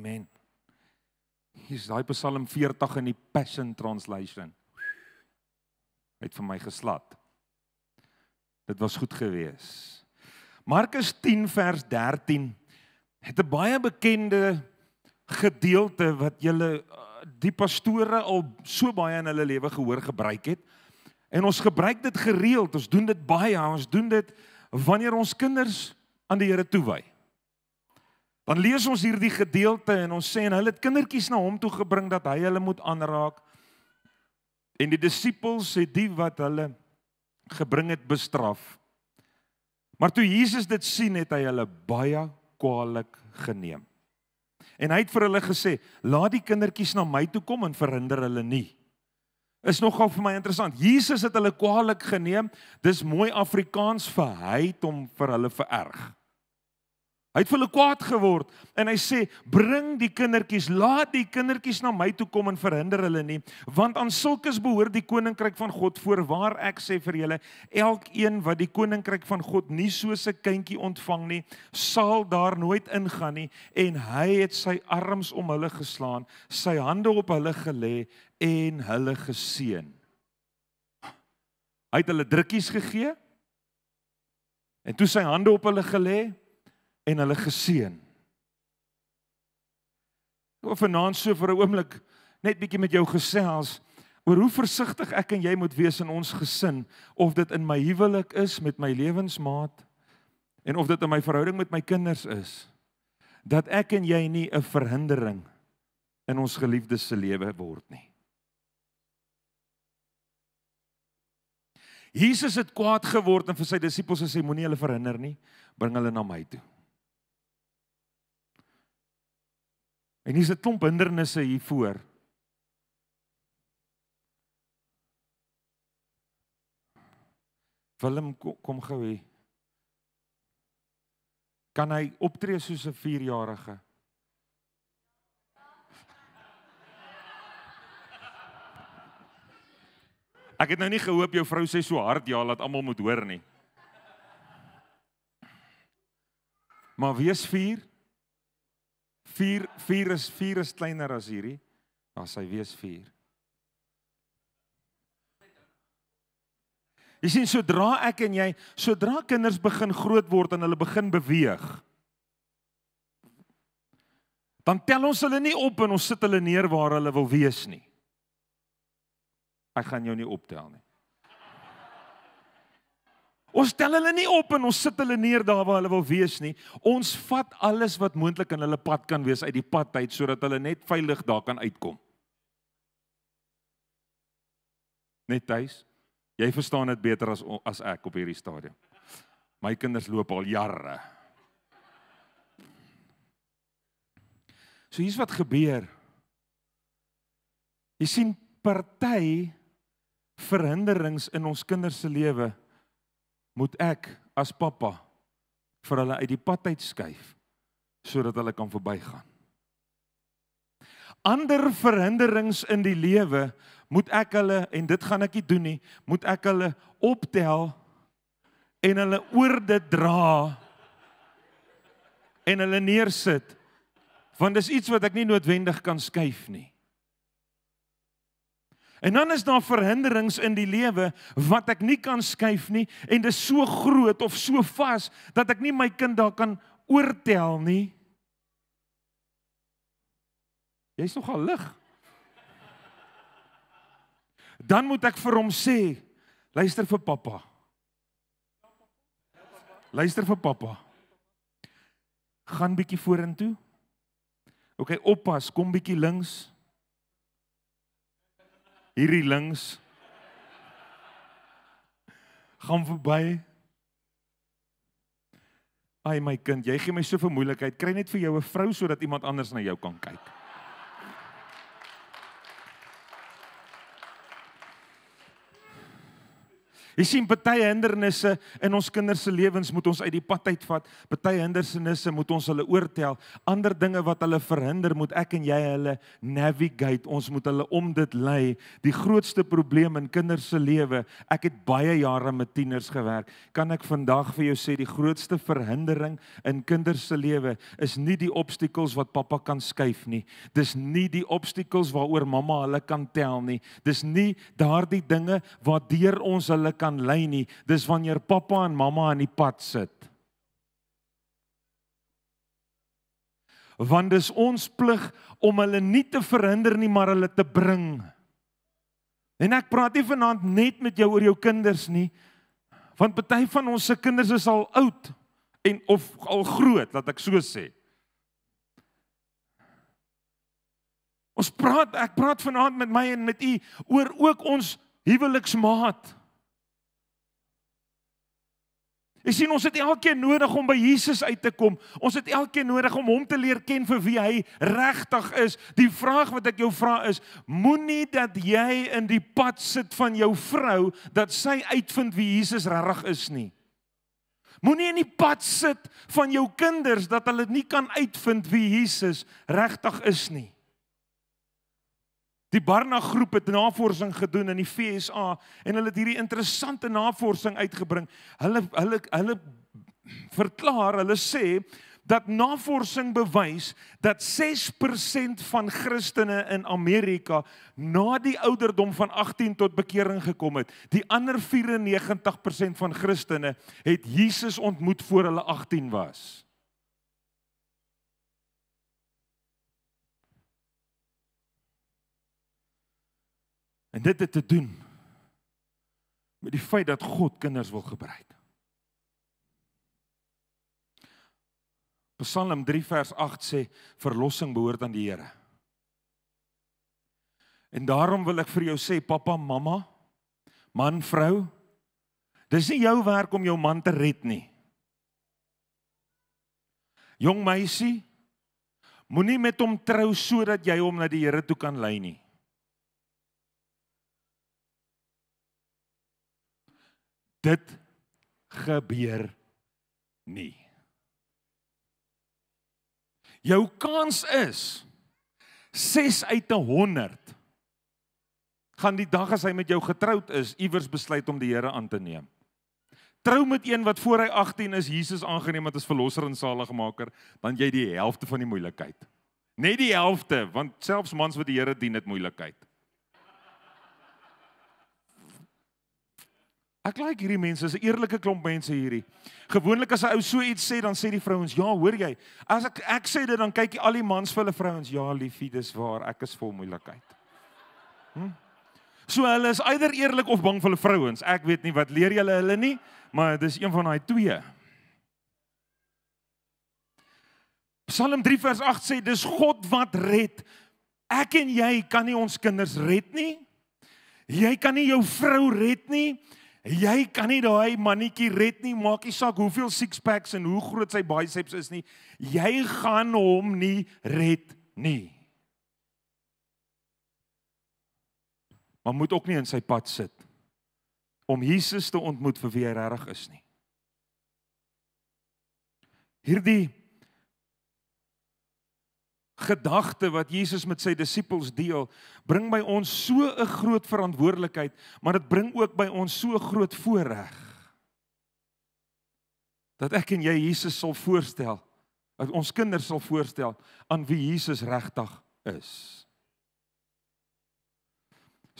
Amen. Hier is daai Psalm 40 in die Passion Translation. Hy het vir my geslat. Dit was goed geweest. Markus 10 vers 13 het 'n baie bekende gedeelte wat julle eh, die pastore al so baie in hulle lewe gehoor gebruik het. En ons gebruik dit gereeld. Ons doen dit baie. Ons doen dit wanneer ons kinders aan die Here toewy. Dan lees ons hierdie gedeelte en ons sê en hulle het kindertjies na hom toe gebring dat hy hulle moet aanraak. En die disippels het die wat hulle gebring het bestraf. Maar toe Jesus dit sien het hy hulle baie kwaadlik geneem. En hy het vir hulle gesê: "Laat die kindertjies na my toe kom en verhinder hulle nie." Is nogal vir my interessant. Jesus het hulle kwaadlik geneem. Dis mooi Afrikaans vir hy het hom vir hulle vererg. Hy het vir hulle kwaad geword en hy sê bring die kindertjies laat die kindertjies na my toe kom en verhinder hulle nie want aan sulkes behoort die koninkryk van God voor waar ek sê vir julle elkeen wat die koninkryk van God nie soos 'n kindjie ontvang nie sal daar nooit ingaan nie en hy het sy arms om hulle geslaan sy hande op hulle gelê en hulle geseën Hy het hulle drukkies gegee en toe sy hande op hulle gelê en hulle geseën. Of vanaand so vir 'n oomblik net bietjie met jou gesels oor hoe versigtig ek en jy moet wees in ons gesin of dit in my huwelik is met my lewensmaat en of dit in my verhouding met my kinders is dat ek en jy nie 'n verhindering in ons geliefdes se lewe word nie. Jesus het kwaad geword en vir sy disippels gesê moenie hulle verhinder nie, bring hulle na my toe. En hier's 'n klomp hindernisse hier voor. Willem kom gou hier. Kan hy optree soos 'n 4-jarige? Ek het nou nie gehoop jou vrou sê so hard ja laat almal moet hoor nie. Maar wees vir Vier vier is vier is kleiner as hierdie. Dan sy wees vier. Jy sien sodra ek en jy, sodra kinders begin groot word en hulle begin beweeg, dan tel ons hulle nie op en ons sit hulle neer waar hulle wil wees nie. Ek gaan jou nie optel nie. Ons stel hulle nie op en ons sit hulle neer daar waar hulle wil wees nie. Ons vat alles wat moontlik in hulle pad kan wees uit die pad uit sodat hulle net veilig daar kan uitkom. Net tuis. Jy verstaan dit beter as as ek op hierdie stadium. My kinders loop al jare. So hier's wat gebeur. Jy sien party verhinderings in ons kinders se lewe moet ek as pappa vir hulle uit die pad uitskuif sodat hulle kan verbygaan. Ander verhinderings in die lewe moet ek hulle en dit gaan ek nie doen nie, moet ek hulle optel en hulle oor dit dra en hulle neersit. Want dis iets wat ek nie noodwendig kan skuif nie. En dan is daar verhinderings in die lewe wat ek nie kan skuif nie en dit is so groot of so vas dat ek nie my kind daar kan oortel nie. Jy's nogal lig. Dan moet ek vir hom sê, luister vir pappa. Luister vir pappa. Gaan bietjie vorentoe. OK, oppas, kom bietjie links hierdie links gaan verby. Ai my kind, jy gee my soveel moeilikheid. Kry net vir jou 'n vrou sodat iemand anders na jou kan kyk. Jy sien baie hindernisse in ons kinders se lewens moet ons uit die pad uitvat. Baie hindernisse moet ons hulle oortel. Ander dinge wat hulle verhinder, moet ek en jy hulle navigate. Ons moet hulle om dit lei. Die grootste probleem in kinders se lewe, ek het baie jare met tieners gewerk. Kan ek vandag vir jou sê die grootste verhindering in kinders se lewe is nie die obstacles wat pappa kan skuif nie. Dis nie die obstacles waaroor mamma hulle kan tel nie. Dis nie daardie dinge waardeur ons hulle kan aan lei nie. Dis wanneer pappa en mamma aan die pad sit. Want dis ons plig om hulle nie te verhinder nie, maar hulle te bring. En ek praat nie vanaand net met jou oor jou kinders nie. Want party van ons se kinders is al oud en of al groot, laat ek so sê. Ons praat, ek praat vanaand met my en met u oor ook ons huweliksmaat. Jy sien ons het elkeen nodig om by Jesus uit te kom. Ons het elkeen nodig om hom te leer ken vir wie hy regtig is. Die vraag wat ek jou vra is, moenie dat jy in die pad sit van jou vrou dat sy uitvind wie Jesus regtig is nie. Moenie in die pad sit van jou kinders dat hulle nie kan uitvind wie Jesus regtig is nie. Die Barna groep het navorsing gedoen in die FSA en hulle het hierdie interessante navorsing uitgebring. Hulle hulle hulle verklaar, hulle sê dat navorsing bewys dat 6% van Christene in Amerika na die ouderdom van 18 tot bekering gekom het. Die ander 94% van Christene het Jesus ontmoet voor hulle 18 was. En dit het te doen met die feit dat God kinders wil gebruik. Psalm 3 vers 8 sê verlossing behoort aan die Here. En daarom wil ek vir jou sê pappa, mamma, man, vrou, dis nie jou werk om jou man te red nie. Jong meisie, moenie met hom trou sodat jy hom na die Here toe kan lei nie. dit gebeur nie. Jou kans is 6 uit 100 gaan die dag as hy met jou getroud is iewers besluit om die Here aan te neem. Trou met een wat voor hy 18 is Jesus aangeneem het as verlosser en saligmaker, dan jy die helfte van die moeilikheid. Net die helfte, want selfs mans wat die Here dien het moeilikheid. Ek laik hierdie mense, is 'n eerlike klomp mense hierdie. Gewoonlik as 'n ou so iets sê, dan sê die vrouens, "Ja, hoor jy? As ek ek sê dit, dan kyk jy al die mans vir hulle vrouens, "Ja, liefie, dis waar, ek is vol moeilikheid." Hm? So hulle is eider eerlik of bang vir hulle vrouens. Ek weet nie wat leer julle hulle nie, maar dis een van daai twee. Psalm 3 vers 8 sê dis God wat red. Ek en jy kan nie ons kinders red nie. Jy kan nie jou vrou red nie. Jy kan nie daai mannetjie red nie, maak nie saak hoeveel sixpacks en hoe groot sy biceps is nie. Jy gaan hom nie red nie. Maar moet ook nie in sy pad sit om Jesus te ontmoet vir wie hy regtig is nie. Hierdie gedagte wat Jesus met sy disippels deel, bring by ons so 'n groot verantwoordelikheid, maar dit bring ook by ons so groot voorreg. Dat ek en jy Jesus sal voorstel, dat ons kinders sal voorstel aan wie Jesus regtig is.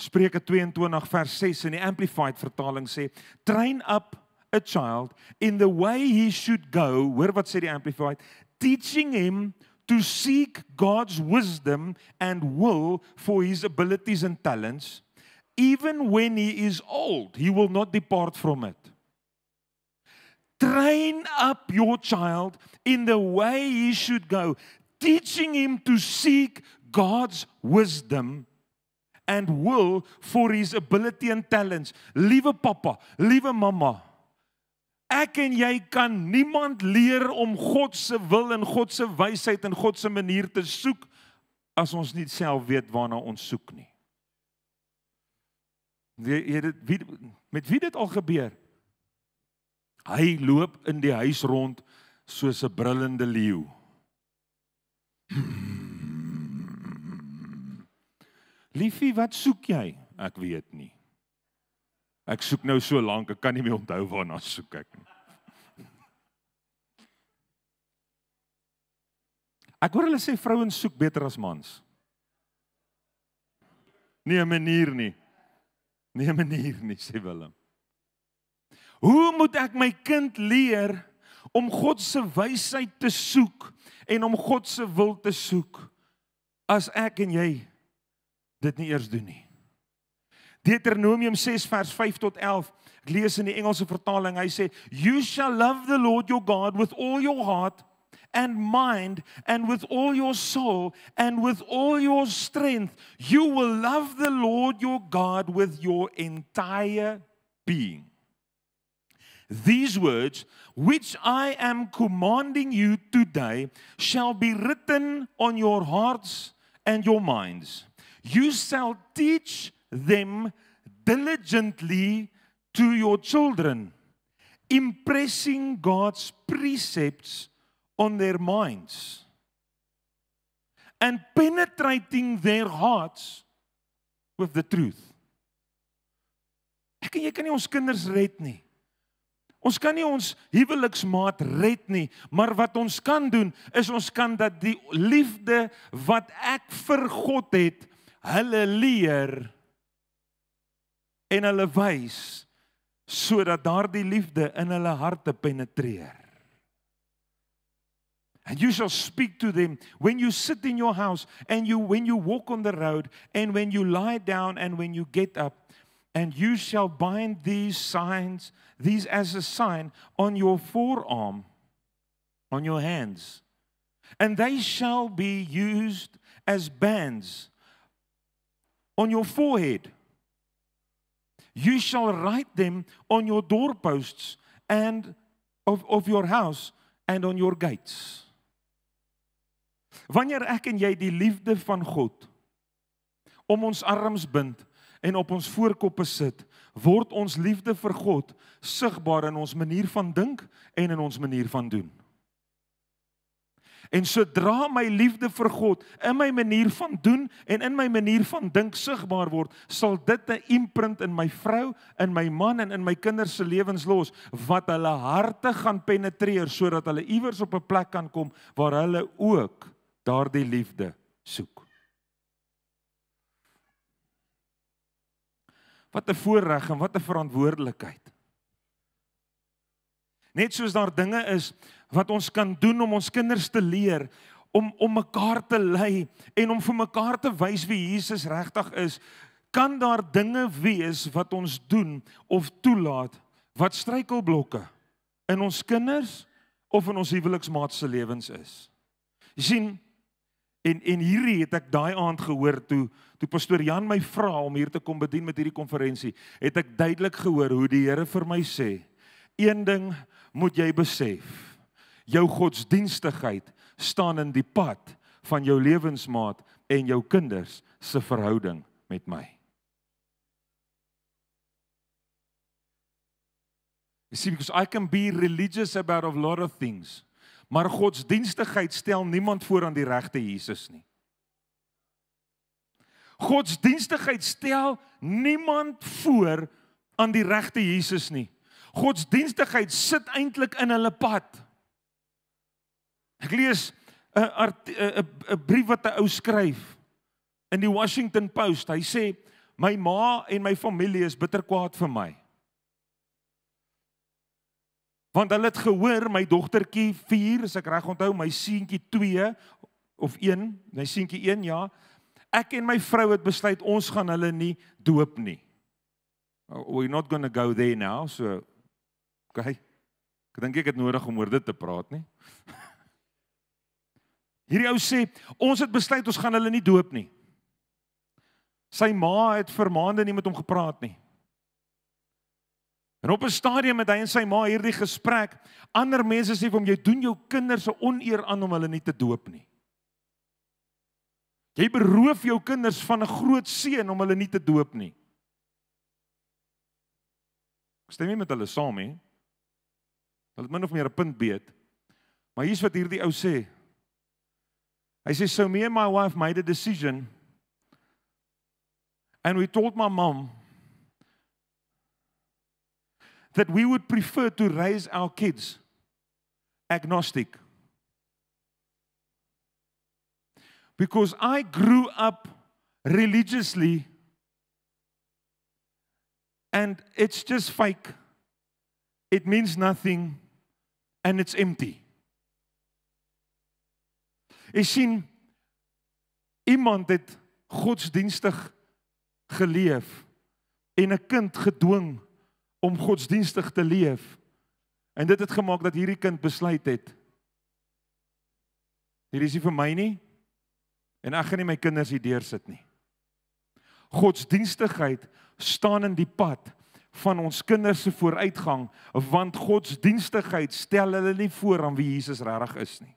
Spreuke 22 vers 6 in die amplified vertaling sê: "Train up a child in the way he should go." Hoor wat sê die amplified? "Teaching him to seek God's wisdom and will for his abilities and talents. Even when he is old, he will not depart from it. Train up your child in the way he should go, teaching him to seek God's wisdom and will for his ability and talents. Leave a papa, leave a mama. Ek en jy kan niemand leer om God se wil en God se wysheid en God se manier te soek as ons nie self weet waarna ons soek nie. Wie het dit wie met wie dit al gebeur? Hy loop in die huis rond soos 'n brullende leeu. Hmm. Liefie, wat soek jy? Ek weet nie. Ek soek nou so lank, ek kan nie meer onthou waarna soek ek nie. Ek hoor hulle sê vrouens soek beter as mans. Nie 'n manier nie. Nie 'n manier nie, sê Willem. Hoe moet ek my kind leer om God se wysheid te soek en om God se wil te soek as ek en jy dit nie eers doen nie? Deuteronomium 6 vers 5 tot 11. Ek lees in die Engelse vertaling. Hy sê, "You shall love the Lord your God with all your heart and mind and with all your soul and with all your strength. You will love the Lord your God with your entire being." These words which I am commanding you today shall be written on your hearts and your minds. You shall teach them diligently to your children, impressing God's precepts on their minds and penetrating their hearts with the truth. Ek en jy kan nie ons kinders red nie. Ons kan nie ons huweliksmaat red nie, maar wat ons kan doen is ons kan dat die liefde wat ek vir God het, hulle leer. en hulle wys sodat daardie liefde in hulle harte penetreer. And you shall speak to them when you sit in your house and you when you walk on the road and when you lie down and when you get up and you shall bind these signs these as a sign on your forearm on your hands and they shall be used as bands on your forehead you shall write them on your doorposts and of of your house and on your gates. Wanneer ek en jy die liefde van God om ons arms bind en op ons voorkoppe sit, word ons liefde vir God sigbaar in ons manier van dink en in ons manier van doen. En sodra my liefde vir God in my manier van doen en in my manier van dink sigbaar word, sal dit 'n imprint in my vrou, in my man en in my kinders se lewens los wat hulle harte gaan penetreer sodat hulle iewers op 'n plek kan kom waar hulle ook daardie liefde soek. Wat 'n voorreg en wat 'n verantwoordelikheid. Net soos daar dinge is wat ons kan doen om ons kinders te leer om om mekaar te lei en om vir mekaar te wys wie Jesus regtig is, kan daar dinge wees wat ons doen of toelaat wat struikelblokke in ons kinders of in ons huweliksmaat se lewens is. Jy sien en en hierdie het ek daai aand gehoor toe toe pastoor Jan my vra om hier te kom bedien met hierdie konferensie, het ek duidelik gehoor hoe die Here vir my sê, een ding moet jy besef jou godsdienstigheid staan in die pad van jou lewensmaat en jou kinders se verhouding met my. You see because I can be religious about a lot of things, maar godsdienstigheid stel niemand voor aan die regte Jesus nie. Godsdienstigheid stel niemand voor aan die regte Jesus nie. Godsdienstigheid sit eintlik in hulle pad. Ek lees 'n 'n 'n brief wat 'n ou skryf in die Washington Post. Hy sê my ma en my familie is bitter kwaad vir my. Want hulle het gehoor my dogtertjie 4, as ek reg onthou, my seentjie 2 of 1, my seentjie 1, ja. Ek en my vrou het besluit ons gaan hulle nie doop nie. Oh, we're not going to go there now, so okay. Ek dink ek het nodig om oor dit te praat, nie? Hierdie ou sê, ons het besluit ons gaan hulle nie doop nie. Sy ma het vir maande nie met hom gepraat nie. En op 'n stadium het hy en sy ma hierdie gesprek. Ander mense sê vir hom jy doen jou kinders 'n oneer aan om hulle nie te doop nie. Jy beroof jou kinders van 'n groot seën om hulle nie te doop nie. Ek stem nie met hulle saam nie. Hulle het min of meer 'n punt beet. Maar hier's wat hierdie ou sê, He says, So me and my wife made a decision, and we told my mom that we would prefer to raise our kids agnostic. Because I grew up religiously, and it's just fake. It means nothing, and it's empty. Jy sien iemand het godsdienstig geleef en 'n kind gedwing om godsdienstig te leef. En dit het gemaak dat hierdie kind besluit het. Hier is nie vir my nie en ek gaan nie my kinders hier deur sit nie. Godsdienstigheid staan in die pad van ons kinders se vooruitgang want godsdienstigheid stel hulle nie voor aan wie Jesus regtig is nie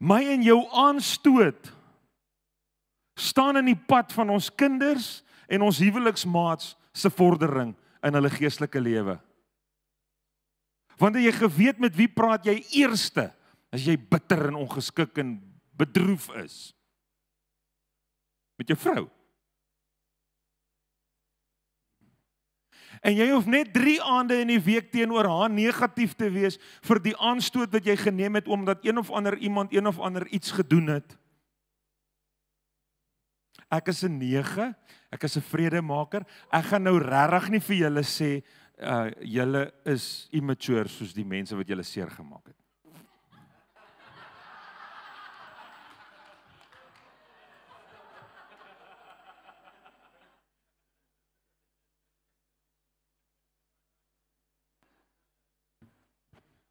my en jou aanstoot staan in die pad van ons kinders en ons huweliksmaats se vordering in hulle geestelike lewe. Wanneer jy geweet met wie praat jy eerste as jy bitter en ongeskik en bedroef is met jou vrou. En jy hoef net 3 aande in die week teenoor haar negatief te wees vir die aanstoot wat jy geneem het omdat een of ander iemand een of ander iets gedoen het. Ek is 'n 9. Ek is 'n vredemaker. Ek gaan nou regtig nie vir julle sê uh julle is immature soos die mense wat julle seer gemaak het.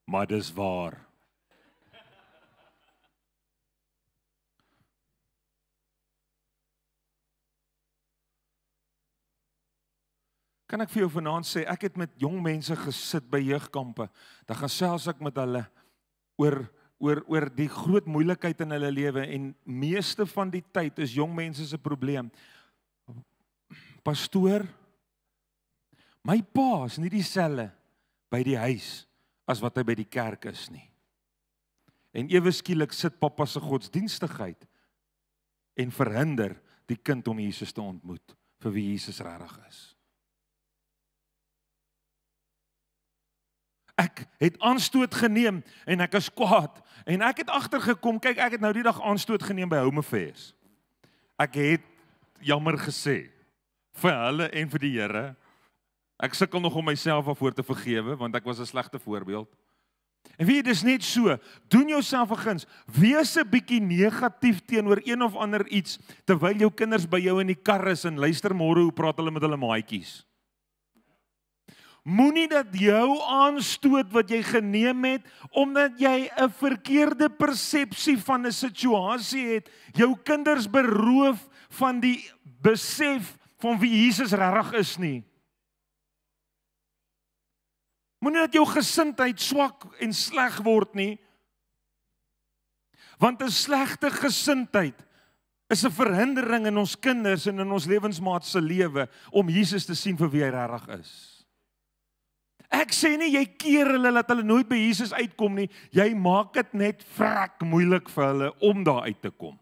maar dis waar. Kan ek vir jou vanaand sê ek het met jong mense gesit by jeugkampe. Dan gaan selfs ek met hulle oor oor oor die groot moeilikheid in hulle lewe en meeste van die tyd is jong mense se probleem. Pastoor, my pa is nie dieselfde by die huis nie as wat hy by die kerk is nie. En ewe skielik sit pappa se godsdienstigheid en verhinder die kind om Jesus te ontmoet vir wie Jesus regtig is. Ek het aanstoot geneem en ek is kwaad en ek het agtergekom kyk ek het nou die dag aanstoot geneem by Home Affairs. Ek het jammer gesê vir hulle en vir die Here Ek sukkel nog om myself afvoer te vergewe want ek was 'n slegte voorbeeld. En weet jy, dis net so. Doen jouself 'n guns. Wees 'n bietjie negatief teenoor een of ander iets terwyl jou kinders by jou in die kar is en luister môre hoe praat hulle met hulle maatjies. Moenie dat jou aanstoot wat jy geneem het omdat jy 'n verkeerde persepsie van 'n situasie het, jou kinders beroof van die besef van wie Jesus regtig is nie. Moenie dat jou gesindheid swak en sleg word nie. Want 'n slegte gesindheid is 'n verhindering in ons kinders en in ons lewensmaat se lewe om Jesus te sien vir wie hy regtig is. Ek sê nie jy keer hulle dat hulle nooit by Jesus uitkom nie, jy maak dit net vrek moeilik vir hulle om daar uit te kom.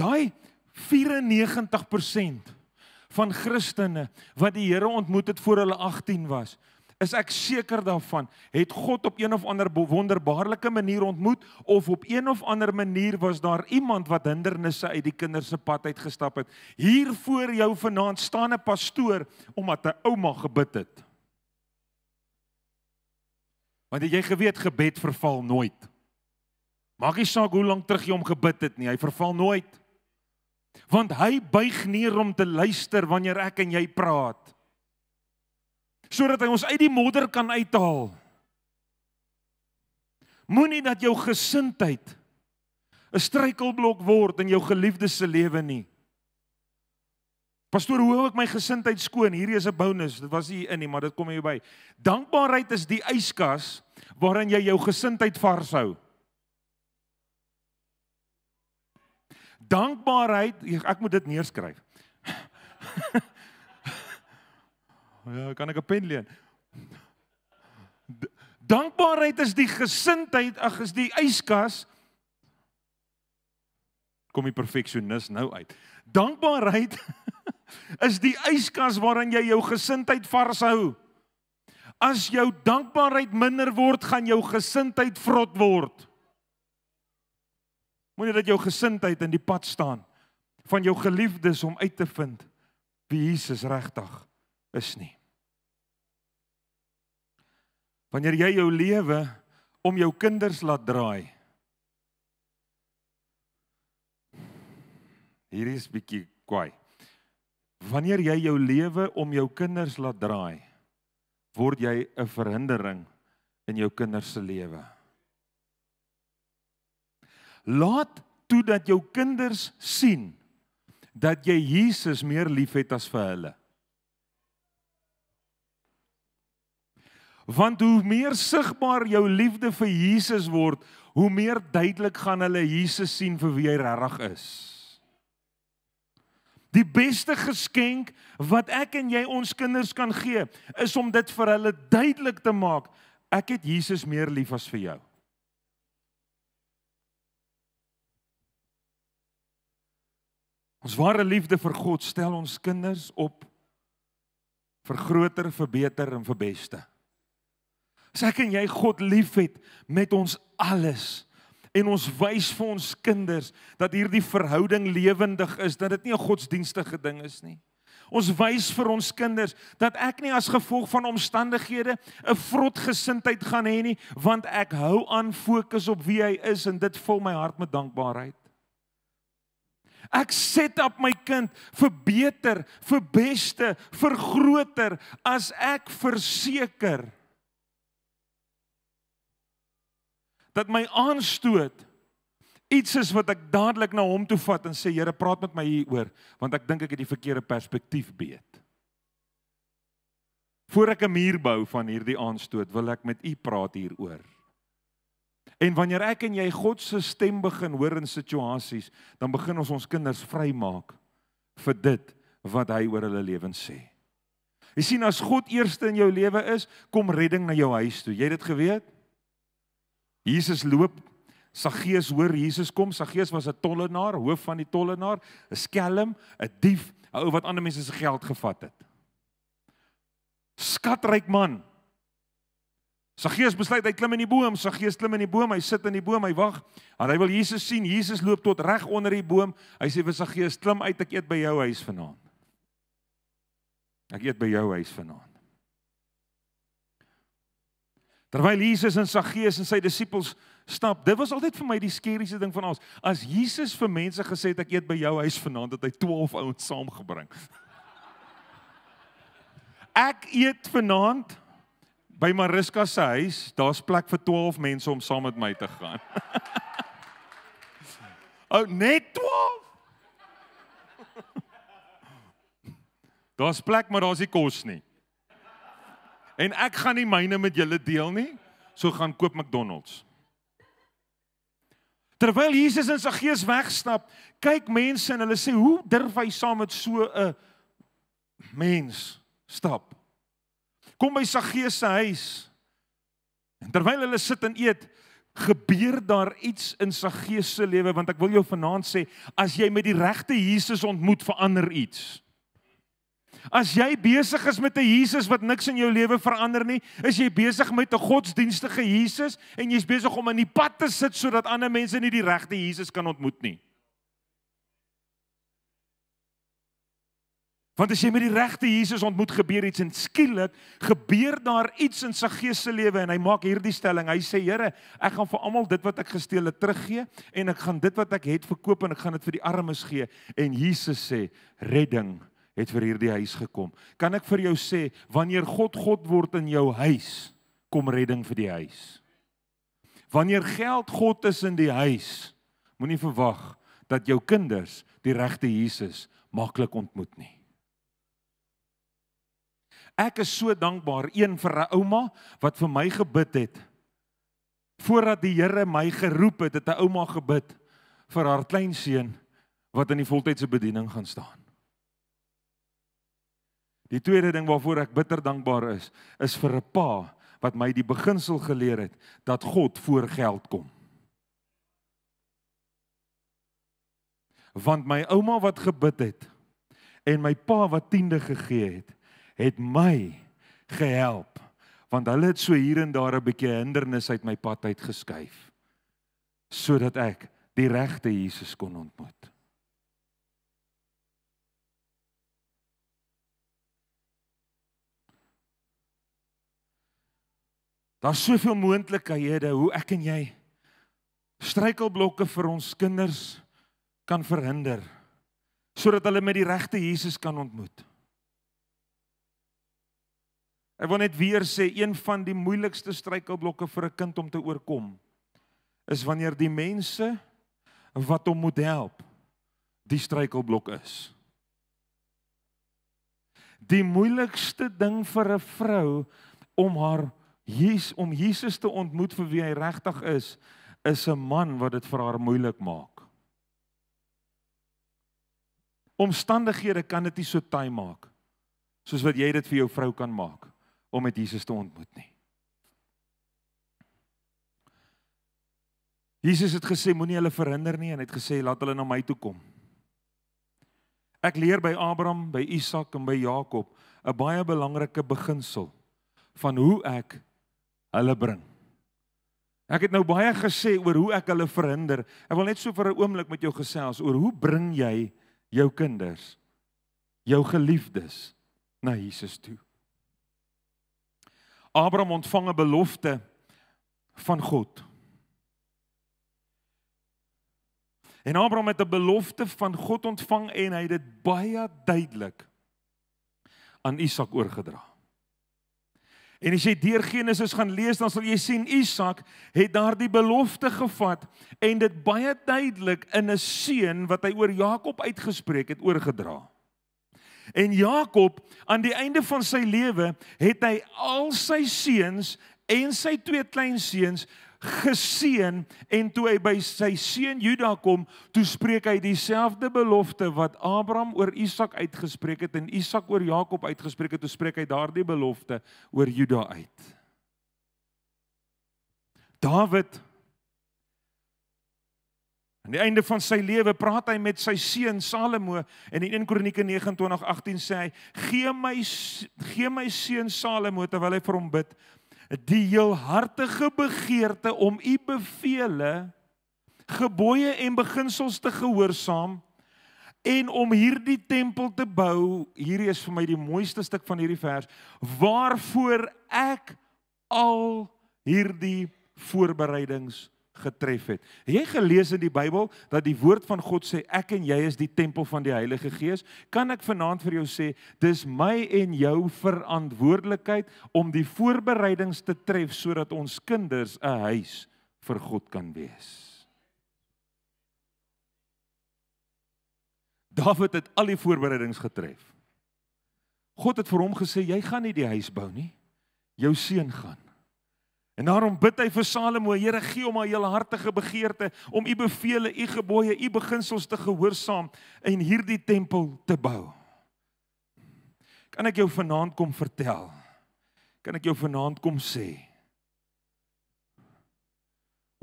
Daai 94% van Christene wat die Here ontmoet het voor hulle 18 was, is ek seker daarvan, het God op een of ander wonderbaarlike manier ontmoet of op een of ander manier was daar iemand wat hindernisse uit die kinders se pad uitgestap het. Hier voor jou vanaand staan 'n pastoor omdat 'n ouma gebid het. Want jy geweet gebed verval nooit. Maak nie saak hoe lank terug jy hom gebid het nie, hy verval nooit. Want hy buig neer om te luister wanneer ek en jy praat. Sodat hy ons uit die modder kan uithaal. Moenie dat jou gesindheid 'n struikelblok word in jou geliefdes se lewe nie. Pastoor, hoe hou ek my gesindheid skoon? Hierdie is 'n bonus. Dit was nie in nie, maar dit kom hier by. Dankbaarheid is die yskas waarin jy jou gesindheid vashou. dankbaarheid, ek moet dit neerskryf. ja, kan ek 'n pen leen? Dankbaarheid is die gesindheid, ag, is die yskas. Kom die perfeksionis nou uit. Dankbaarheid is die yskas waarin jy jou gesindheid vashou. As jou dankbaarheid minder word, gaan jou gesindheid vrot word. Moenie dat jou gesindheid in die pad staan van jou geliefdes om uit te vind wie Jesus regtig is nie. Wanneer jy jou lewe om jou kinders laat draai. Hier is bietjie kwaai. Wanneer jy jou lewe om jou kinders laat draai, word jy 'n verhindering in jou kinders se lewe. Laat toe dat jou kinders sien dat jy Jesus meer liefhet as vir hulle. Want hoe meer sigbaar jou liefde vir Jesus word, hoe meer duidelik gaan hulle Jesus sien vir wie hy regtig is. Die beste geskenk wat ek en jy ons kinders kan gee, is om dit vir hulle duidelik te maak, ek het Jesus meer lief as vir jou. Ons ware liefde vir God stel ons kinders op vir groter, vir beter en vir beste. As ek en jy God liefhet met ons alles en ons wys vir ons kinders dat hierdie verhouding lewendig is, dat dit nie 'n godsdienstige ding is nie. Ons wys vir ons kinders dat ek nie as gevolg van omstandighede 'n vrot gesindheid gaan hê nie, want ek hou aan fokus op wie hy is en dit vul my hart met dankbaarheid. Ek set op my kind vir beter, vir beste, vir groter as ek verseker dat my aanstoot iets is wat ek dadelik na hom toe vat en sê Here, praat met my hieroor want ek dink ek het die verkeerde perspektief beet. Voordat ek 'n muur bou van hierdie aanstoot, wil ek met u praat hieroor. En wanneer ek en jy God se stem begin hoor in situasies, dan begin ons ons kinders vrymaak vir dit wat hy oor hulle lewens sê. Jy sien as God eerste in jou lewe is, kom redding na jou huis toe. Jy het dit geweet? Jesus loop Saggeus hoor Jesus kom. Saggeus was 'n tollenaar, hoof van die tollenaar, 'n skelm, 'n dief, 'n ou wat ander mense se geld gevat het. Skatryk man. Saggeus besluit hy klim in die boom. Saggeus klim in die boom. Hy sit in die boom. Hy wag. En hy wil Jesus sien. Jesus loop tot reg onder die boom. Hy sê vir Saggeus, "Klim uit, ek eet by jou huis vanaand." Ek eet by jou huis vanaand. Terwyl Jesus en Saggeus en sy disippels stap, dit was altyd vir my die skerriese ding van ons. As Jesus vir mense gesê het ek eet by jou huis vanaand, het hy 12 ouens saamgebring. Ek eet vanaand by Mariska se huis, daar's plek vir 12 mense om saam met my te gaan. Ou oh, net 12. Daar's plek, maar daar's nie kos nie. En ek gaan nie myne met julle deel nie, so gaan koop McDonald's. Terwyl Jesus in sy gees wegstap, kyk mense en hulle sê, "Hoe durf hy saam met so 'n mens stap?" kom by Saggeus se huis. En terwyl hulle sit en eet, gebeur daar iets in Saggeus se lewe want ek wil jou vanaand sê, as jy met die regte Jesus ontmoet, verander iets. As jy besig is met 'n Jesus wat niks in jou lewe verander nie, is jy besig met 'n godsdienstige Jesus en jy's besig om in die pad te sit sodat ander mense nie die regte Jesus kan ontmoet nie. Want as jy met die regte Jesus ontmoet gebeur iets en skielik gebeur daar iets in sy gees se lewe en hy maak hierdie stelling. Hy sê, "Here, ek gaan vir almal dit wat ek gesteel het teruggee en ek gaan dit wat ek het verkoop en ek gaan dit vir die armes gee." En Jesus sê, "Redding het vir hierdie huis gekom." Kan ek vir jou sê, wanneer God God word in jou huis, kom redding vir die huis. Wanneer geld God is in die huis, moenie verwag dat jou kinders die regte Jesus maklik ontmoet nie. Ek is so dankbaar een vir 'n ouma wat vir my gebid het. Voordat die Here my geroep het, het 'n ouma gebid vir haar kleinseun wat in die voltydse bediening gaan staan. Die tweede ding waarvoor ek bitter dankbaar is, is vir 'n pa wat my die beginsel geleer het dat God voor geld kom. Want my ouma wat gebid het en my pa wat tiende gegee het, het my gehelp want hulle het so hier en daar 'n bietjie hindernis uit my pad uit geskuif sodat ek die regte Jesus kon ontmoet. Daar's soveel moontlikhede hoe ek en jy struikelblokke vir ons kinders kan verhinder sodat hulle met die regte Jesus kan ontmoet. Ek wil net weer sê een van die moeilikste struikelblokke vir 'n kind om te oorkom is wanneer die mense wat hom moet help die struikelblok is. Die moeilikste ding vir 'n vrou om haar Jesus om Jesus te ontmoet vir wie hy regtig is, is 'n man wat dit vir haar moeilik maak. Omstandighede kan dit nie so tyd maak soos wat jy dit vir jou vrou kan maak om met Jesus te ontmoet nie. Jesus het gesê moenie hulle verhinder nie en het gesê laat hulle na my toe kom. Ek leer by Abraham, by Isak en by Jakob 'n baie belangrike beginsel van hoe ek hulle bring. Ek het nou baie gesê oor hoe ek hulle verhinder. Ek wil net so vir 'n oomblik met jou gesels oor hoe bring jy jou kinders, jou geliefdes na Jesus toe? Abraham ontvang 'n belofte van God. En Abraham het 'n belofte van God ontvang en hy het dit baie duidelik aan Isak oorgedra. En as jy deur Genesis gaan lees, dan sal jy sien Isak het daardie belofte gevat en dit baie duidelik in 'n seun wat hy oor Jakob uitgespreek het oorgedra. En Jakob aan die einde van sy lewe het hy al sy seuns en sy twee kleinseuns geseën en toe hy by sy seun Juda kom, toe spreek hy dieselfde belofte wat Abraham oor Isak uitgespreek het en Isak oor Jakob uitgespreek het, toe spreek hy daardie belofte oor Juda uit. Dawid In die einde van sy lewe praat hy met sy seun Salomo en in 1 Kronieke 29:18 sê hy: "Gee my gee my seun Salomo terwyl hy vir hom bid, 'n die heelhartige begeerte om u beveel'e gebooie en beginsels te gehoorsaam en om hierdie tempel te bou." Hierdie is vir my die mooiste stuk van hierdie vers. "Waarvoor ek al hierdie voorbereidings getref het. Het jy gelees in die Bybel dat die woord van God sê ek en jy is die tempel van die Heilige Gees? Kan ek vanaand vir jou sê, dis my en jou verantwoordelikheid om die voorbereidings te tref sodat ons kinders 'n huis vir God kan wees. Dawid het al die voorbereidings getref. God het vir hom gesê jy gaan nie die huis bou nie. Jou seun gaan. En daarom bid hy vir Salomo, Here gee hom 'n hele hartige begeerte om u beveelings, u gebooie, u beginsels te gehoorsaam en hierdie tempel te bou. Kan ek jou vanaand kom vertel? Kan ek jou vanaand kom sê?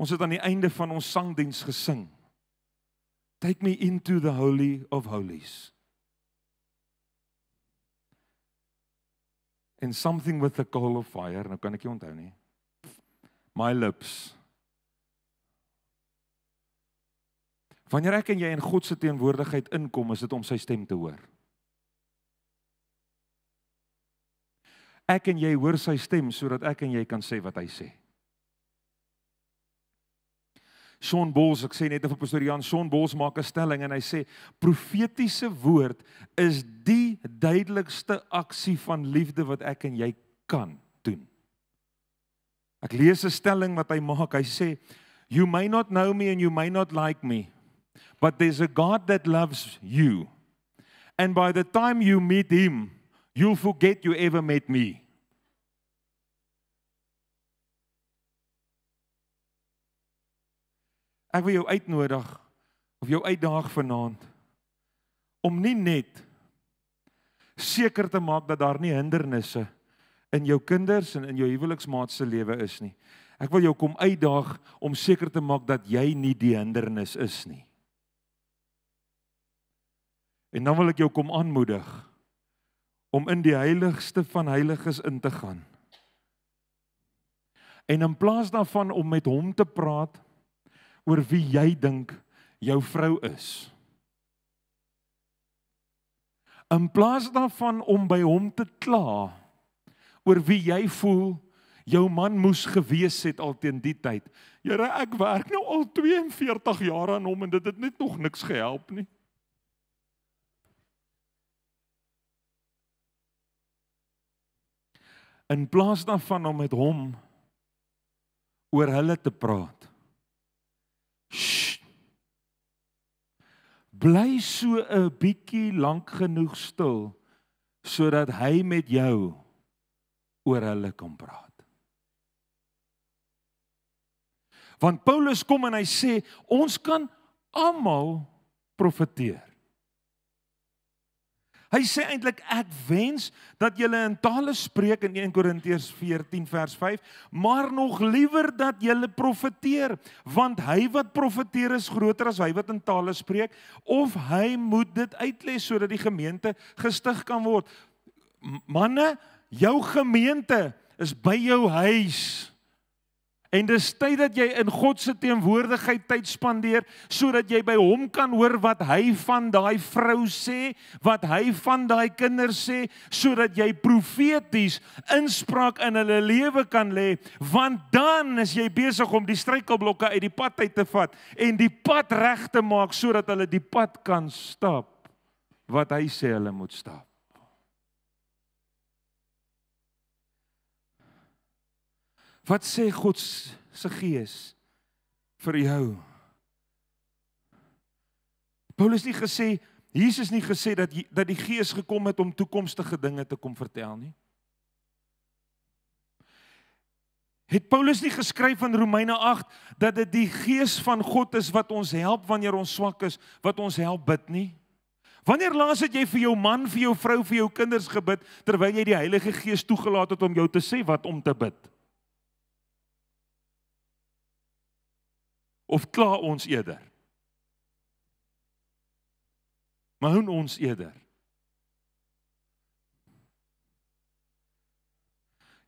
Ons het aan die einde van ons sangdiens gesing. Take me into the holy of holies. And something with the coal of fire, nou kan ek nie onthou nie my lips. Wanneer ek en jy in God se teenwoordigheid inkom, is dit om sy stem te hoor. Ek en jy hoor sy stem sodat ek en jy kan sê wat hy sê. Sean Bowles, ek sê net vir pastoor Jan, Sean Bowles maak 'n stelling en hy sê profetiese woord is die duidelikste aksie van liefde wat ek en jy kan doen Ek lees 'n stelling wat hy maak. Hy sê, "You may not know me and you may not like me, but there's a God that loves you. And by the time you meet him, you'll forget you ever met me." Ek wil jou uitnodig of jou uitdaag vanaand om nie net seker te maak dat daar nie hindernisse in jou kinders en in jou huweliksmaat se lewe is nie. Ek wil jou kom uitdaag om seker te maak dat jy nie die hindernis is nie. En dan wil ek jou kom aanmoedig om in die heiligste van heiliges in te gaan. En in plaas daarvan om met hom te praat oor wie jy dink jou vrou is. In plaas daarvan om by hom te kla oor wie jy voel jou man moes gewees het alteen die tyd. Here, ek werk nou al 42 jaar aan hom en dit het net nog niks gehelp nie. In plaas daarvan om met hom oor hulle te praat. Shh, bly so 'n bietjie lank genoeg stil sodat hy met jou oor hulle kom praat. Want Paulus kom en hy sê ons kan almal profeteer. Hy sê eintlik ek wens dat julle in tale spreek in 1 Korintiërs 14 vers 5, maar nog liewer dat julle profeteer, want hy wat profeteer is groter as hy wat in tale spreek of hy moet dit uitlê sodat die gemeente gestig kan word. Manne, jou gemeente is by jou huis. En dis tyd dat jy in God se teenwoordigheid tyd spandeer sodat jy by hom kan hoor wat hy van daai vrou sê, wat hy van daai kinders sê, sodat jy profeties inspraak in hulle lewe kan lê, want dan is jy besig om die struikelblokke uit die pad uit te vat en die pad reg te maak sodat hulle die pad kan stap wat hy sê hulle moet stap. Wat sê God se gees vir jou? Paulus nie gesê Jesus nie gesê dat dat die gees gekom het om toekomstige dinge te kom vertel nie. Het Paulus nie geskryf in Romeine 8 dat dit die gees van God is wat ons help wanneer ons swak is, wat ons help bid nie? Wanneer laas het jy vir jou man, vir jou vrou, vir jou kinders gebid terwyl jy die Heilige Gees toegelaat het om jou te sê wat om te bid? Of kla ons eerder? Moun ons eerder?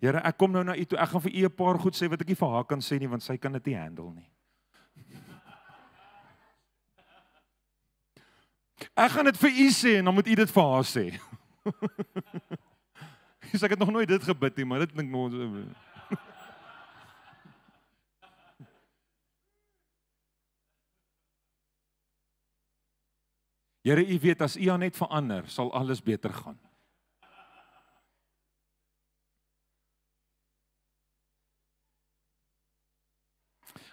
Here, ek kom nou na u toe. Ek gaan vir u 'n paar goed sê wat ek nie vir haar kan sê nie want sy kan dit nie handle nie. Ek gaan dit vir u sê en dan moet u dit vir haar sê. Ek sê ek het nog nooit dit gebid nie, maar dit dink ons Here, U weet as U aan net verander, sal alles beter gaan.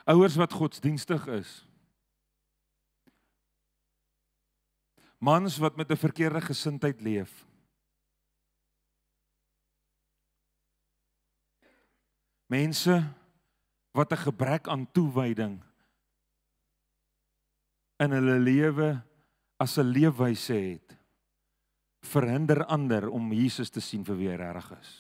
Ouers wat godsdienstig is. Mans wat met 'n verkeerde gesindheid leef. Mense wat 'n gebrek aan toewyding in hulle lewe het as 'n leefwyse het verhinder ander om Jesus te sien vir wie hy reg is.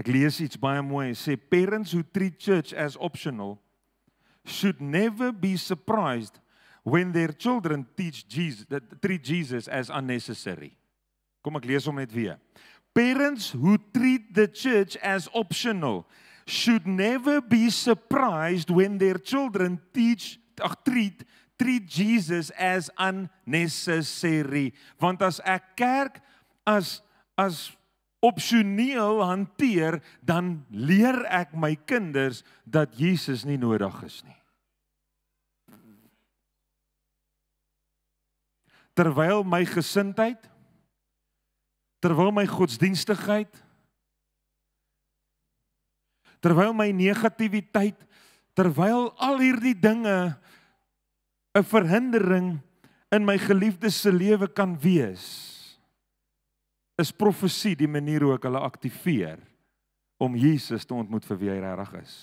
Ek lees iets baie mooi sê parents who treat church as optional should never be surprised when their children teach Jesus that treat Jesus as unnecessary. Kom ek lees hom net weer. Parents who treat the church as optional should never be surprised when their children teach Jesus ag treat treat Jesus as unnecessary want as ek kerk as as opsioneel hanteer dan leer ek my kinders dat Jesus nie nodig is nie terwyl my gesindheid terwyl my godsdienstigheid terwyl my negativiteit terwyl al hierdie dinge 'n verhindering in my geliefdes se lewe kan wees is profesie die manier hoe ek hulle aktiveer om Jesus te ontmoet vir wie hy regtig is.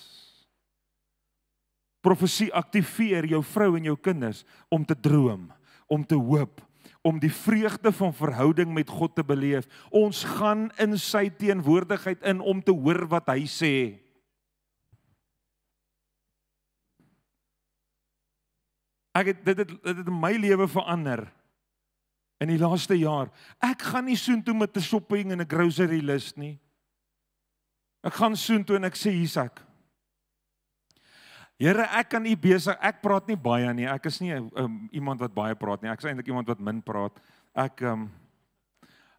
Profesie aktiveer jou vrou en jou kinders om te droom, om te hoop, om die vreugde van verhouding met God te beleef. Ons gaan in sy teenwoordigheid in om te hoor wat hy sê. Ek het dit het dit het my lewe verander in die laaste jaar. Ek gaan nie soontoe met 'n shopping en 'n grocery list nie. Ek gaan soontoe en ek sê hier's ek. Here, ek kan u besig. Ek praat nie baie nie. Ek is nie um, iemand wat baie praat nie. Ek is eintlik iemand wat min praat. Ek ehm um,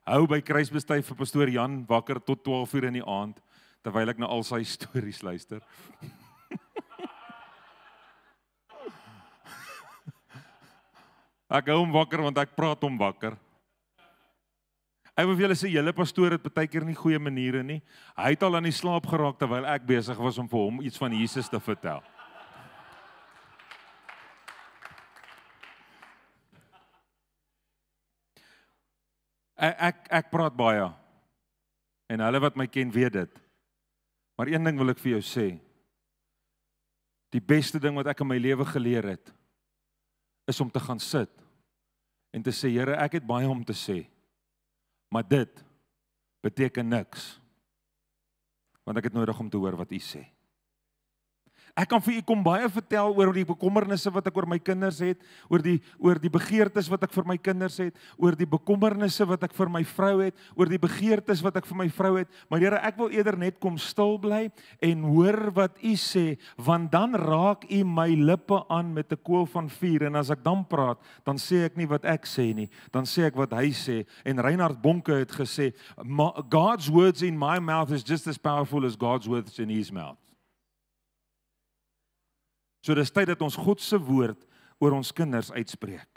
hou by kruisbesty vir pastoor Jan wakker tot 12:00 in die aand terwyl ek na al sy stories luister. Ek hou hom wakker want ek praat hom wakker. Ek wil vir julle sê, julle pastoor het baie keer nie goeie maniere nie. Hy het al aan die slaap geraak terwyl ek besig was om vir hom iets van Jesus te vertel. Ek ek ek praat baie. En hulle wat my ken weet dit. Maar een ding wil ek vir jou sê. Die beste ding wat ek in my lewe geleer het is om te gaan sit en te sê Here, ek het baie om te sê. Maar dit beteken niks. Want ek het nodig om te hoor wat U sê. Ek kan vir u kom baie vertel oor die bekommernisse wat ek oor my kinders het, oor die oor die begeertes wat ek vir my kinders het, oor die bekommernisse wat ek vir my vrou het, oor die begeertes wat ek vir my vrou het. Maar Here, ek wil eerder net kom stil bly en hoor wat u sê, want dan raak u my lippe aan met 'n koel van vuur en as ek dan praat, dan sê ek nie wat ek sê nie, dan sê ek wat hy sê. En Reinhard Bonke het gesê, "God's words in my mouth is just as powerful as God's words in his mouth." So dis tyd dat ons God se woord oor ons kinders uitspreek.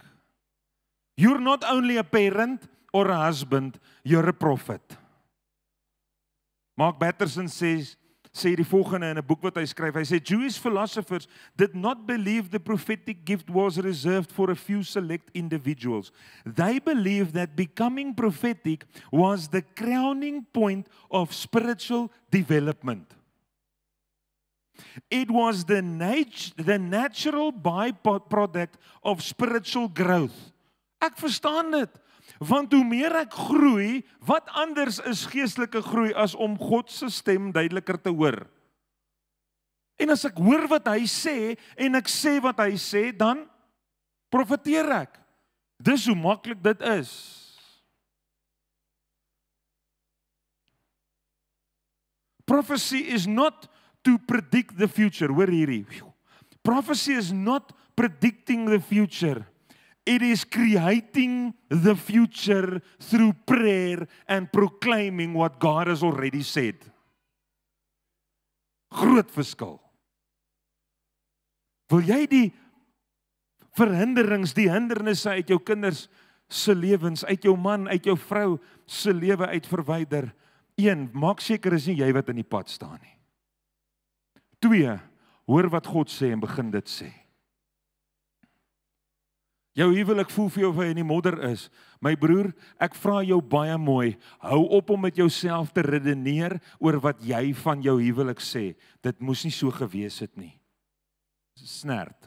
You're not only a parent or a husband, you're a prophet. Mark Batterson sê sê die volgende in 'n boek wat hy skryf. Hy sê Jewish philosophers did not believe the prophetic gift was reserved for a few select individuals. They believed that becoming prophetic was the crowning point of spiritual development. It was the nat the natural byproduct of spiritual growth. Ek verstaan dit. Want hoe meer ek groei, wat anders is geestelike groei as om God se stem duideliker te hoor? En as ek hoor wat hy sê en ek sê wat hy sê, dan profeteer ek. Dis hoe maklik dit is. Prophecy is not to predict the future. Hoor hierdie. Prophecy is not predicting the future. It is creating the future through prayer and proclaiming what God has already said. Groot verskil. Wil jy die verhinderings, die hindernisse uit jou kinders se lewens, uit jou man, uit jou vrou se lewe uit verwyder? 1. Maak seker is nie jy wat in die pad staan nie. 2 Hoor wat God sê en begin dit sê. Jou huwelik voel vir jou of hy in die modder is. My broer, ek vra jou baie mooi, hou op om met jouself te redeneer oor wat jy van jou huwelik sê. Dit moes nie so gewees het nie. Snert.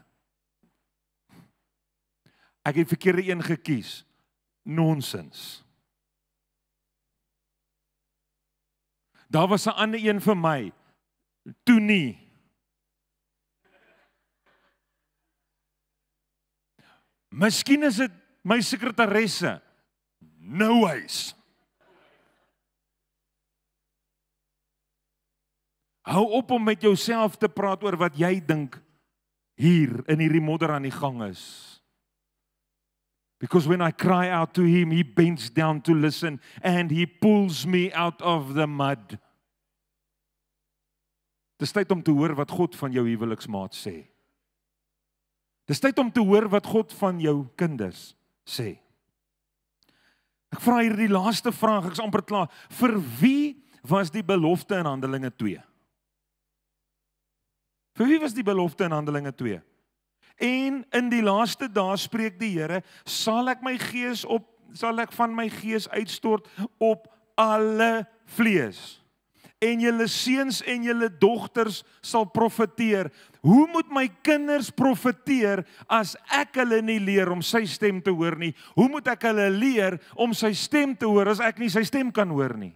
Ek het verkeerde een gekies. Nonsens. Daar was 'n ander een vir my toe nie. Miskien is dit my sekretaresse nou hy's. Hou op om met jouself te praat oor wat jy dink hier in hierdie modder aan die gang is. Because when I cry out to him, he bends down to listen and he pulls me out of the mud. Dis tyd om te hoor wat God van jou huweliksmaat sê. Dis tyd om te hoor wat God van jou kinders sê. Ek vra hierdie laaste vraag, ek's amper klaar. Vir wie was die belofte in Handelinge 2? Vir wie was die belofte in Handelinge 2? En in die laaste dae spreek die Here, sal ek my gees op sal ek van my gees uitstort op alle vlees en julle seuns en julle dogters sal profeteer. Hoe moet my kinders profeteer as ek hulle nie leer om sy stem te hoor nie? Hoe moet ek hulle leer om sy stem te hoor as ek nie sy stem kan hoor nie?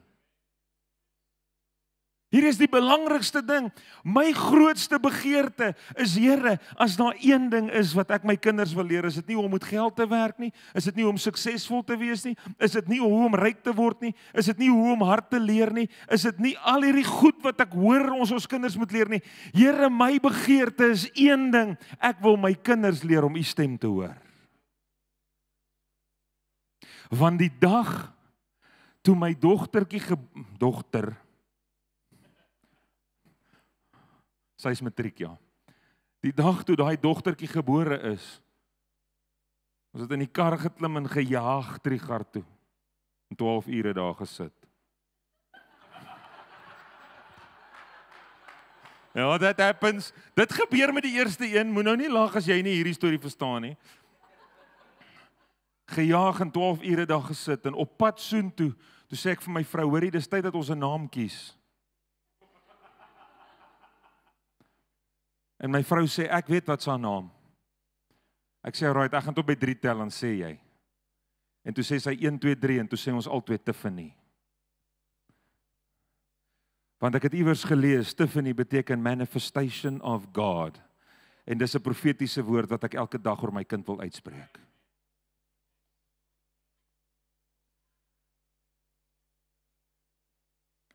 Hier is die belangrikste ding. My grootste begeerte is Here, as daar een ding is wat ek my kinders wil leer, is dit nie om met geld te werk nie, is dit nie om suksesvol te wees nie, is dit nie hoe om ryk te word nie, is dit nie hoe om hard te leer nie, is dit nie al hierdie goed wat ek hoor ons ons kinders moet leer nie. Here, my begeerte is een ding. Ek wil my kinders leer om u stem te hoor. Van die dag toe my dogtertjie dogter ge, sy's matriek ja. Die dag toe daai dogtertjie gebore is. Ons het in die kar geklim en gejaag Trigard toe. In 12 ure daar gesit. Ja, that happens. Dit gebeur met die eerste een. Moenie nou nie lag as jy nie hierdie storie verstaan nie. Gejaag en 12 ure daar gesit en op pad soontoe. Toe sê ek vir my vrou, hoorie, dis tyd dat ons 'n naam kies. En my vrou sê ek weet wat haar naam. Ek sê alright, ek gaan tot by 3 tel dan sê jy. En toe sê sy 1 2 3 en toe sê ons albei Tiffany. Want ek het iewers gelees Tiffany beteken manifestation of God. En dis 'n profetiese woord wat ek elke dag oor my kind wil uitspreek.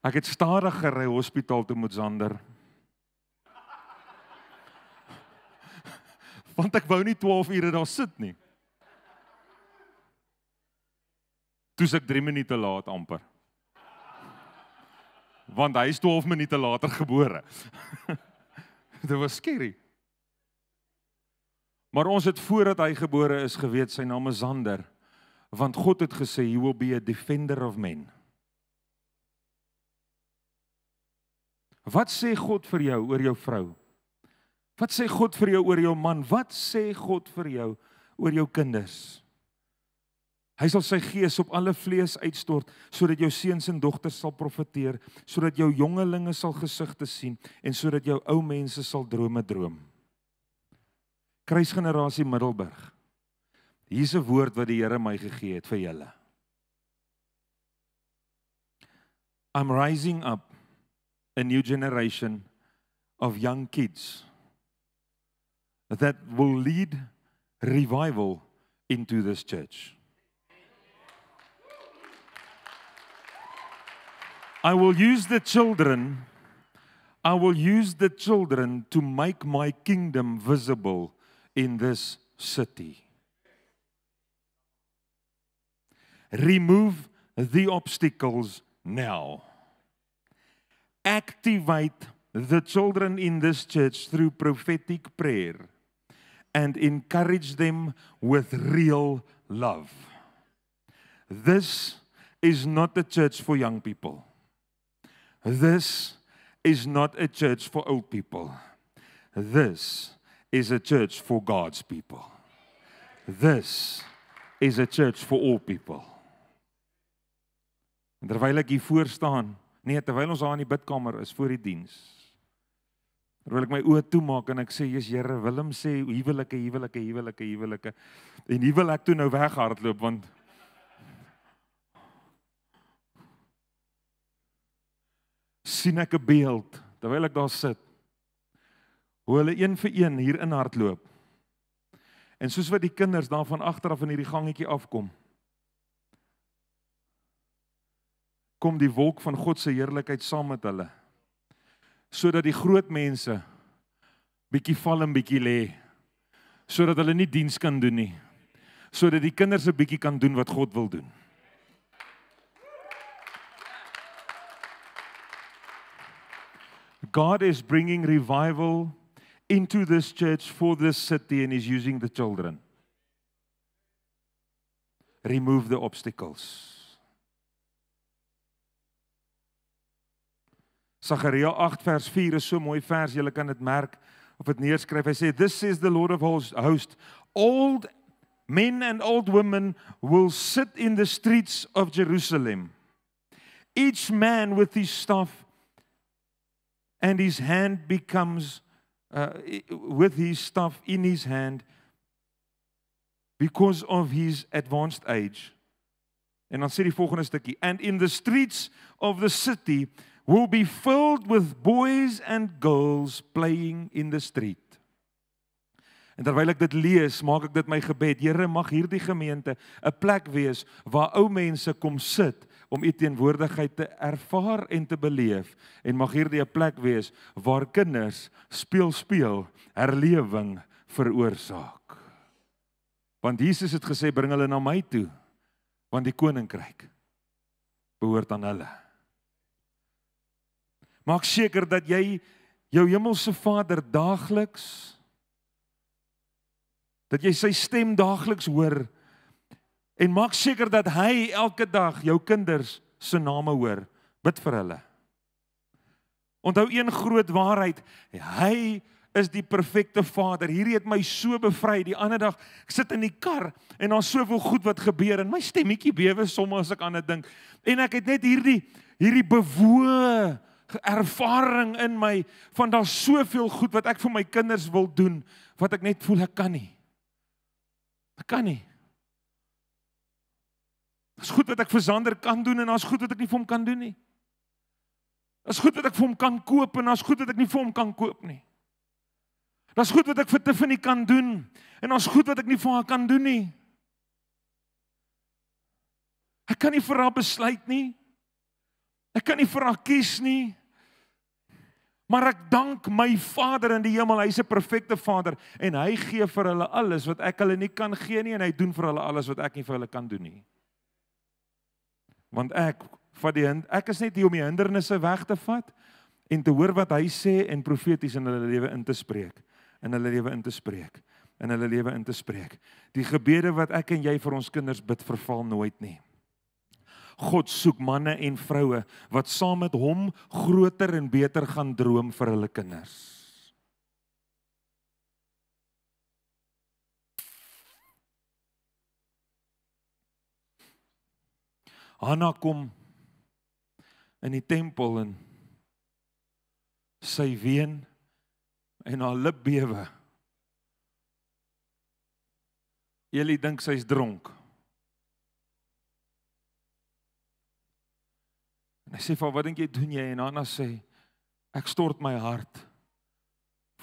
Ek het stadig gery hospitaal toe met Zander. want ek wou nie 12 ure daar sit nie. Toe's ek 3 minute laat amper. Want hy is 12 minute later gebore. Dit was skerry. Maar ons het voordat hy gebore is geweet sy naam is Zander want God het gesê he will be a defender of men. Wat sê God vir jou oor jou vrou? Wat sê God vir jou oor jou man? Wat sê God vir jou oor jou kinders? Hy sal sy gees op alle vlees uitstort sodat jou seuns en dogters sal profeteer, sodat jou jongelinge sal gesigte sien en sodat jou ou mense sal drome droom. Kruisgenerasie Middelburg. Hier's 'n woord wat die Here my gegee het vir julle. I'm rising up a new generation of young kids that will lead revival into this church. I will use the children, I will use the children to make my kingdom visible in this city. Remove the obstacles now. Activate the children in this church through prophetic prayer and encourage them with real love. This is not a church for young people. This is not a church for old people. This is a church for God's people. This is a church for all people. En terwyl ek hier voor staan, nee terwyl ons daar in die bidkamer is voor die diens, terwyl ek my oë toemaak en ek sê Jesus Here Willem sê huwelike huwelike huwelike huwelike en hier wil ek toe nou weghardloop want sien ek 'n beeld terwyl ek daar sit hoe hulle een vir een hier in hardloop en soos wat die kinders daar van agter af in hierdie gangetjie afkom kom die wolk van God se heerlikheid saam met hulle sodat die groot mense bietjie val en bietjie lê sodat hulle nie diens kan doen nie sodat die kinders 'n bietjie kan doen wat God wil doen God is bringing revival into this church for this city and is using the children remove the obstacles Sagaria 8 vers 4 is so mooi vers, julle kan dit merk of dit neerskryf. Hy sê this says the Lord of hosts, old men and old women will sit in the streets of Jerusalem. Each man with his staff and his hand becomes uh, with his staff in his hand because of his advanced age. En dan sê die volgende stukkie, and in the streets of the city will be filled with boys and girls playing in the street. En terwyl ek dit lees, maak ek dit my gebed. Here, mag hierdie gemeente 'n plek wees waar ou mense kom sit om u teenwoordigheid te ervaar en te beleef en mag hierdie 'n plek wees waar kinders speel speel herlewing veroorsaak. Want Jesus het gesê bring hulle na my toe want die koninkryk behoort aan hulle. Maak seker dat jy jou hemelse Vader daagliks dat jy sy stem daagliks hoor en maak seker dat hy elke dag jou kinders se name hoor. Bid vir hulle. Onthou een groot waarheid, hy is die perfekte Vader. Hierdie het my so bevry. Die ander dag, ek sit in die kar en daar's soveel goed wat gebeur en my stemmetjie bewe soms as ek aan dit dink. En ek het net hierdie hierdie bewoë ervaring in my van daar soveel goed wat ek vir my kinders wil doen wat ek net voel ek kan nie. Ek kan nie. Dis goed wat ek vir Sander kan doen en daar's goed wat ek nie vir hom kan doen nie. Daar's goed wat ek vir hom kan koop en daar's goed wat ek nie vir hom kan koop nie. Daar's goed wat ek vir Tiffany kan doen en daar's goed wat ek nie vir haar kan doen nie. Ek kan nie vir haar besluit nie. Ek kan nie vir haar kies nie. Maar ek dank my Vader in die hemel, hy's 'n perfekte Vader en hy gee vir hulle alles wat ek hulle nie kan gee nie en hy doen vir hulle alles wat ek nie vir hulle kan doen nie. Want ek vat die hind, ek is net hier om die hindernisse weg te vat en te hoor wat hy sê en profeties in hulle lewe in te spreek, in hulle lewe in te spreek, in hulle lewe in te spreek. Die gebede wat ek en jy vir ons kinders bid verval nooit nie. God soek manne en vroue wat saam met hom groter en beter gaan droom vir hulle kinders. Hanna kom in die tempel en sy ween en haar lip bewe. Eli dink sy's dronk. En hy sê vir haar, "Wat dink jy doen jy?" En Hanna sê, "Ek stort my hart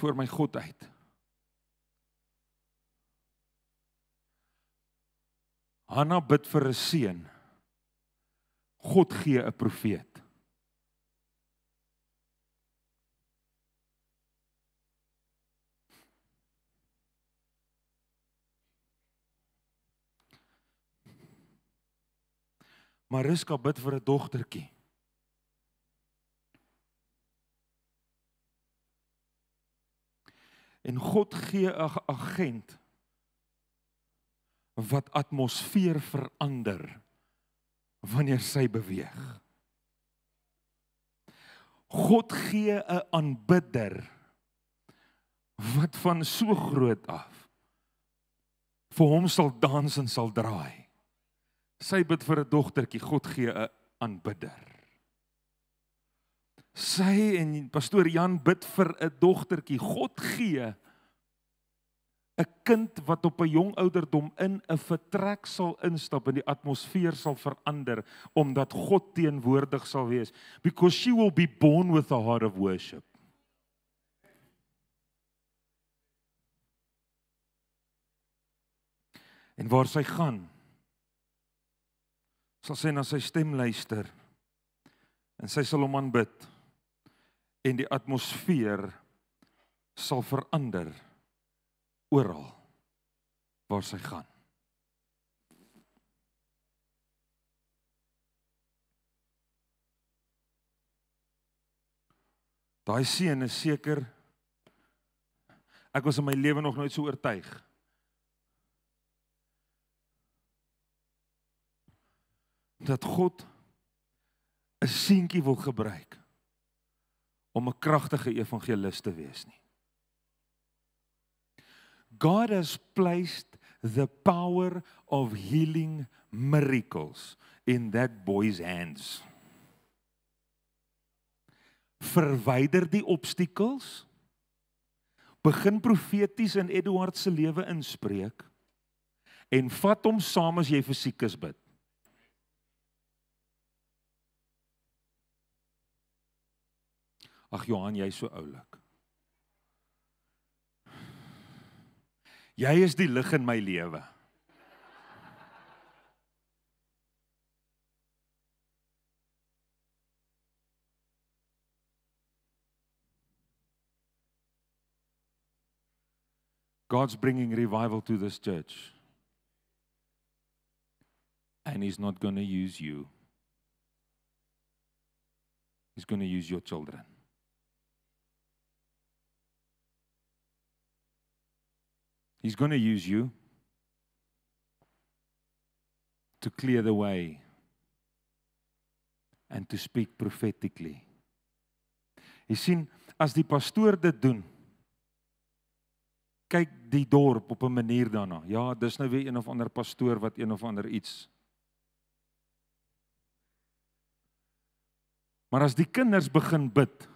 voor my God uit." Hanna bid vir 'n seun. God gee 'n profeet. Mariska bid vir 'n dogtertjie. En God gee 'n agent wat atmosfeer verander wanneer sy beweeg. God gee 'n aanbidder wat van so groot af vir hom sal dans en sal draai. Sy bid vir 'n dogtertjie, God gee 'n aanbidder sy en pastoor Jan bid vir 'n dogtertjie. God gee 'n kind wat op 'n jong ouderdom in 'n vertrek sal instap en die atmosfeer sal verander omdat God teenwoordig sal wees because she will be born with a heart of worship. En waar sy gaan sal sy na sy stem luister en sy sal hom aanbid en die atmosfeer sal verander oral waar sy gaan. Daai seën is seker. Ek was in my lewe nog nooit so oortuig. Dat God 'n seentjie wil gebruik om 'n kragtige evangelis te wees nie. God has placed the power of healing miracles in that boy's hands. Verwyder die obstakels. Begin profeties in Edward se lewe inspreek en vat hom saam as jy fisiekus bid. Ag Johan, jy is so oulik. Jy is die lig in my lewe. God's bringing revival to this church. And he's not going to use you. He's going to use your children. He's going to use you to clear the way and to speak prophetically. Jy sien, as die pastoor dit doen, kyk die dorp op 'n manier daarna. Ja, dis nou weer een of ander pastoor wat een of ander iets. Maar as die kinders begin bid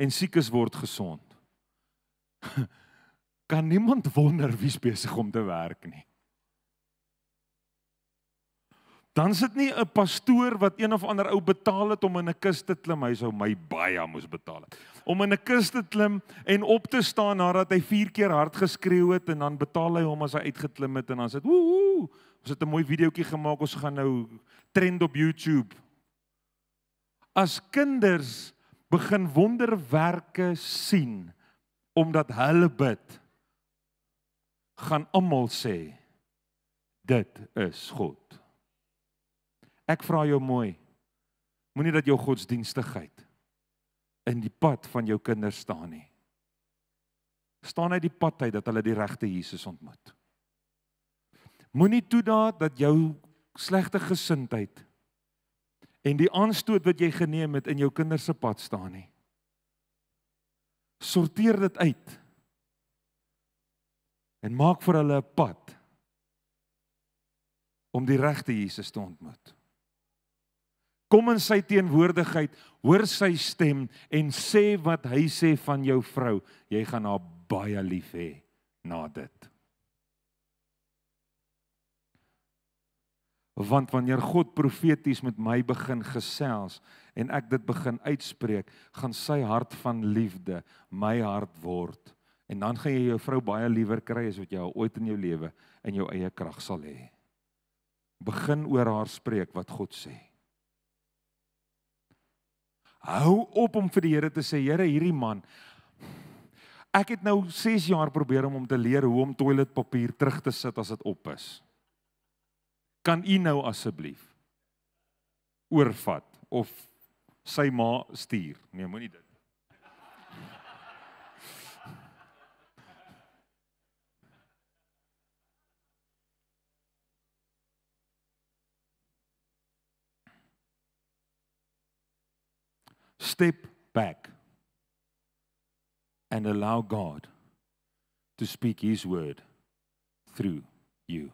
en siekes word gesond. kan niemand wonder wie besig om te werk nie. Dan sit nie 'n pastoor wat een of ander ou betaal het om in 'n kus te klim, hy sou my baie moes betaal het. Om in 'n kus te klim en op te staan nadat hy 4 keer hard geskreeu het en dan betaal hy hom as hy uitgeklim het en dan sê dit woe. Ons het 'n mooi videoetjie gemaak, ons gaan nou trend op YouTube. As kinders begin wonderwerke sien omdat hulle bid gaan almal sê dit is God. Ek vra jou mooi, moenie dat jou godsdienstigheid in die pad van jou kinders staan nie. staan uit die pad uit dat hulle die regte Jesus ontmoet. Moenie toelaat dat jou slegte gesindheid en die aanstoot wat jy geneem het in jou kinders se pad staan nie. Sorteer dit uit en maak vir hulle 'n pad om die regte Jesus te ontmoet. Kom in sy teenwoordigheid, hoor sy stem en sê wat hy sê van jou vrou, jy gaan haar baie lief hê na dit. Want wanneer God profeties met my begin gesels en ek dit begin uitspreek, gaan sy hart van liefde my hart word. En dan gaan jy jou vrou baie liewer kry as wat jy ooit in jou lewe in jou eie krag sal hê. Begin oor haar spreek wat God sê. Hou op om vir die Here te sê, Here, hierdie man. Ek het nou 6 jaar probeer om hom te leer hoe om toiletpapier terug te sit as dit op is. Kan u nou asseblief oorvat of sy ma stuur? Nee, moenie dit. step back and allow God to speak his word through you.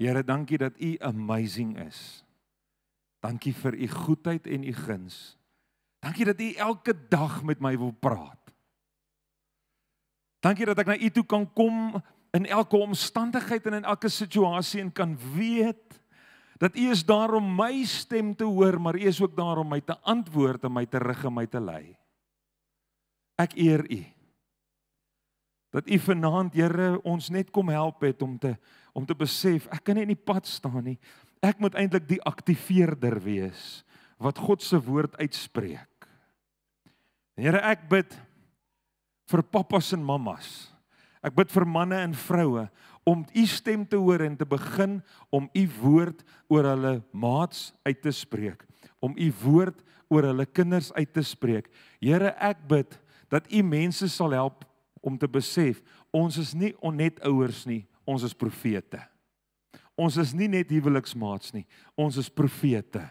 Here, dankie dat u amazing is. Dankie vir u goedheid en u guns. Dankie dat u elke dag met my wil praat. Dankie dat ek na u toe kan kom in elke omstandigheid en in elke situasie en kan weet dat u is daar om my stem te hoor, maar u is ook daar om my te antwoord en my te rig en my te lei. Ek eer u. Dat u vanaand, Here, ons net kom help het om te om te besef ek kan nie in die pad staan nie. Ek moet eintlik die aktiveerder wees wat God se woord uitspreek. Here, ek bid vir pappas en mammas. Ek bid vir manne en vroue om u stem te hoor en te begin om u woord oor hulle maats uit te spreek, om u woord oor hulle kinders uit te spreek. Here, ek bid dat u mense sal help om te besef ons is nie net ouers nie, ons is profete. Ons is nie net huweliksmaats nie, ons is profete.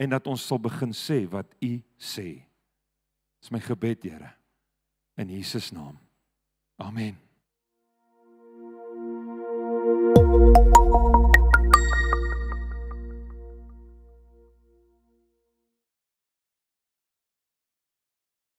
En dat ons sal begin sê wat u sê. Dis my gebed, Here. In Jesus naam. Amen.